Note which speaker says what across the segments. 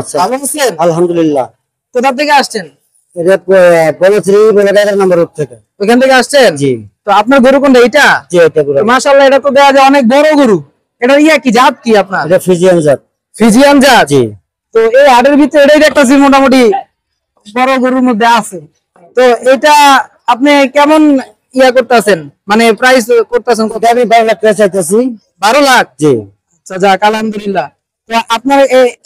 Speaker 1: আচ্ছা। তো এটা মোটামুটি বড় গরুর মধ্যে আছে তো এটা আপনি কেমন ইয়া করতেছেন মানে প্রাইস করতেছেন কত লাখ লাখ জি আচ্ছা যাক আলহামদুলিল্লাহ আপনার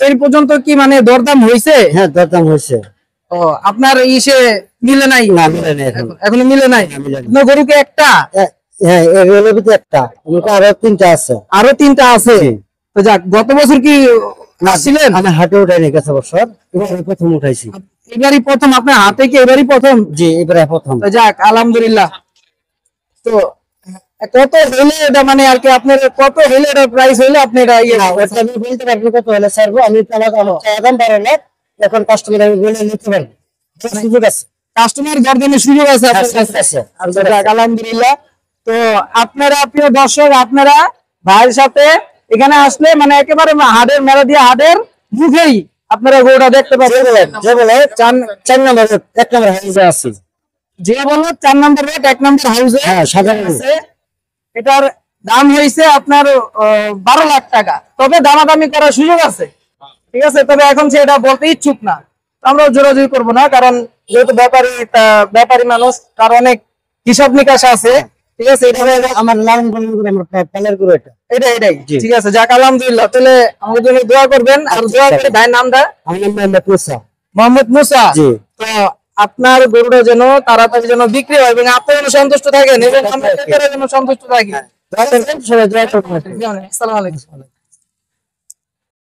Speaker 1: এর পর্যন্ত কি মানে দরদাম হয়েছে হ্যাঁ দরদাম হয়েছে ও আপনার ইসে মিলে নাই না মিলে নাই এখনো মিলে নাই আপনার গরু কি একটা হ্যাঁ একটা আরো তিনটা আছে আরো তিনটা আছে তো যাক গত বছর কি আসছিলেন মানে হাটে উঠাইনি গেছ বছর এবারে প্রথম উঠাইছি এবারই প্রথম আপনার হাতে কি এবারই প্রথম জি এবারে প্রথম যাক আলহামদুলিল্লাহ তো কত হেলে এটা মানে আর কি আপনার কত হেলে এটা প্রাইস হলে আপনি এটা ইয়ে আচ্ছা, আমি বলতে পারবো কত হলে স্যার আমি আমার দাম বাড়ো এখন কাস্টমার আমি বলে নিতে পারবো আচ্ছা, সুযোগ আছে কাস্টমার গার্ডেনের সুযোগ আছে হ্যাঁ, আচ্ছা, আলহামদুলিল্লাহ তো আপনারা দর্শক আপনারা ভাইয়ের সাথে এখানে আসলে মানে একেবারে হাড়ের মেলা দিয়ে হাড়ের মুখেই আপনারা দেখতে পাচ্ছেন যে বলে চার নম্বর এক নম্বর হাউসে আছে যে বলো চার নম্বর রেট এক নম্বর হাউসে হ্যাঁ সাধারণ এটার দাম হয়েছে আপনার বারো লাখ টাকা তবে দামাদামি করার সুযোগ আছে ঠিক আছে তবে এখন সে এটা বলতে ইচ্ছুক না আমরা জোরাজুরি করব না কারণ যেহেতু ব্যাপারী ব্যাপারী মানুষ তার অনেক হিসাব নিকাশ আছে ঠিক আছে এটা আমার নাম পালন করে এটা ঠিক আছে যাক আলহামদুলিল্লাহ করবেন আর দোয়া আচ্ছা। করে ভাই নাম মোহাম্মদ মোহাম্মদ মুসা তো আপনার গরুটা যেন তাড়াতাড়ি যেন বিক্রি হয় এবং আপনি যেন সন্তুষ্ট থাকেন এবং আমরা আচ্ছা, আচ্ছা। যেন সন্তুষ্ট থাকি হ্যাঁ। আসসালামু আলাইকুম